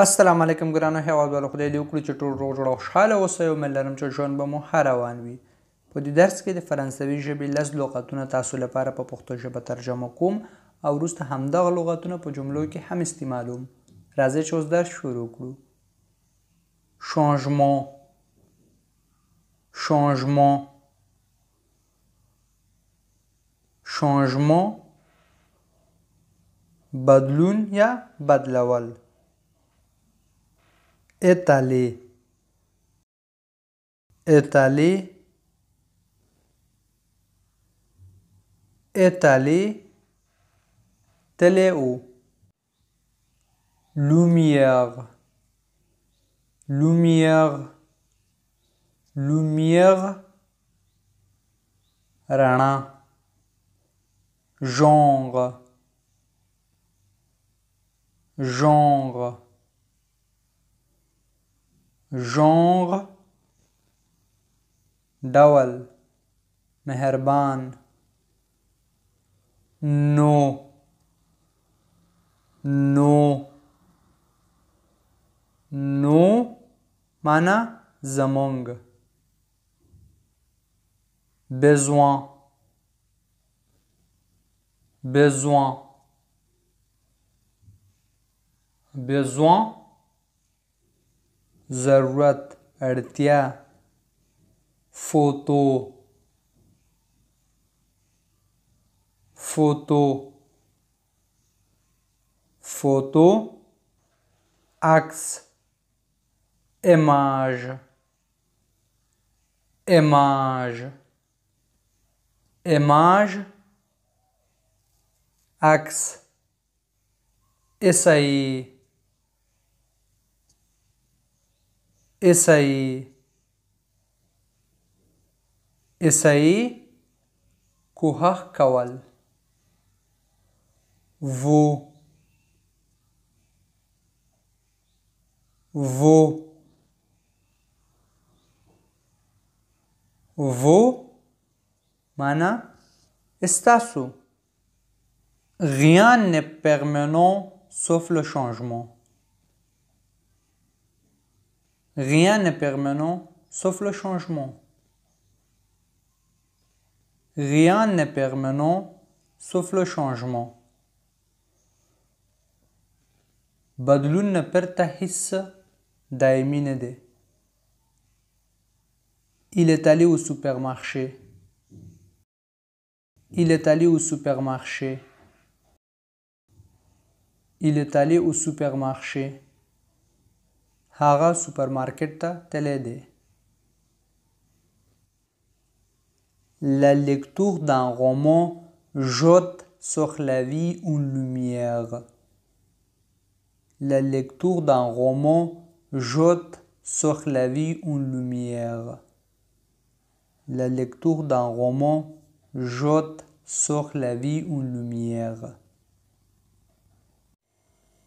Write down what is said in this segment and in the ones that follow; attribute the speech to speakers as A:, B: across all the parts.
A: السلام علیکم ګرانو هیوادوالو خدای دې وکړي چې ټول روغ جوړ او خوشحاله اوسئ او امید لرم چې ژوند به مو ښه روان وي په دې درس کې د فرانسوي ژبې لس لغتونه تاسو لپاره په پښتو ژبه ترجمه کوم او وروسته همدغه لغتونه په جملو کې هم استعمالوم راځئ چې اوس درس شروع کړو شانژمان شانژمان شانژمان بدلون یا بدلول étaler étaler étaler téléo lumière lumière lumière rana genre genre genre dawal meherban no no no mana zamong besoin besoin besoin ज़रूरत अड़तिया फोतो फोतो फोतो अक्स इमाज इमाज इमाज अक्स isso aí Esai Esai Kuhar kawal. Vous, vous, vous, Mana. Estasu. Rien n'est permanent sauf le changement. Rien n'est permanent sauf le changement. Rien n'est permanent sauf le changement. بدلون Il est allé au supermarché. Il est allé au supermarché. Il est allé au supermarché. Hara supermarket La lecture d'un roman jette sur la vie une lumière. La lecture d'un roman jette sur la vie une lumière. La lecture d'un roman jette sur la vie une lumière.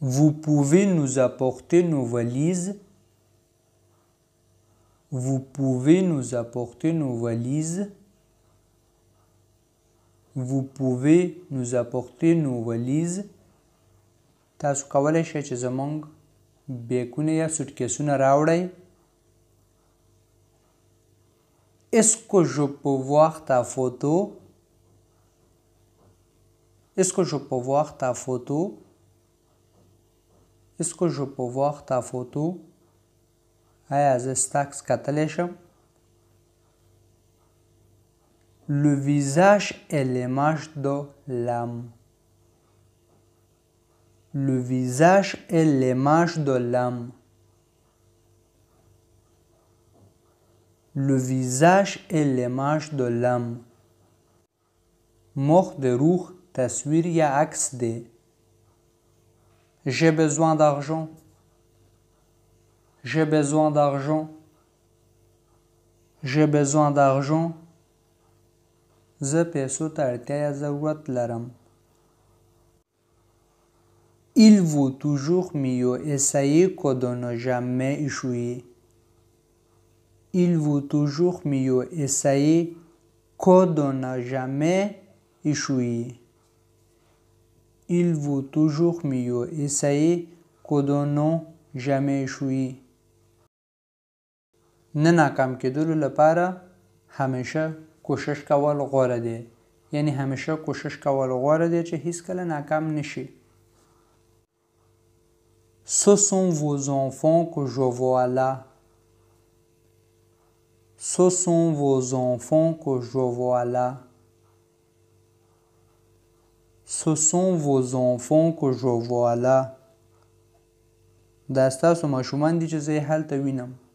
A: Vous pouvez nous apporter nos valises. Vous pouvez nous apporter nos valises. Vous pouvez nous apporter nos valises. Est-ce que je peux voir ta photo Est-ce que je peux voir ta photo est-ce que je peux voir ta photo? Le visage est l'image de l'âme. Le visage est l'image de l'âme. Le visage est l'image de l'âme. Mort de t'as t'as ya axe de. J'ai besoin d'argent. J'ai besoin d'argent. J'ai besoin d'argent. Il vaut toujours mieux essayer que de ne jamais échouer. Il vaut toujours mieux essayer que de ne jamais échouer. Il vaut toujours mieux essayer que de ne jamais échouer. نه ناکام کېدلو لپاره همیشه کوشش کول غوره دی یعنی همیشه کوشش کول غوره دی چې هیڅکله ناکام نشي Ce sont vos enfants que je vois là. Ce sont vos enfants que je vois là. Ce sont vos enfants que je vois là دا ستاسو ماشومان دي چې زه یې هلته وینم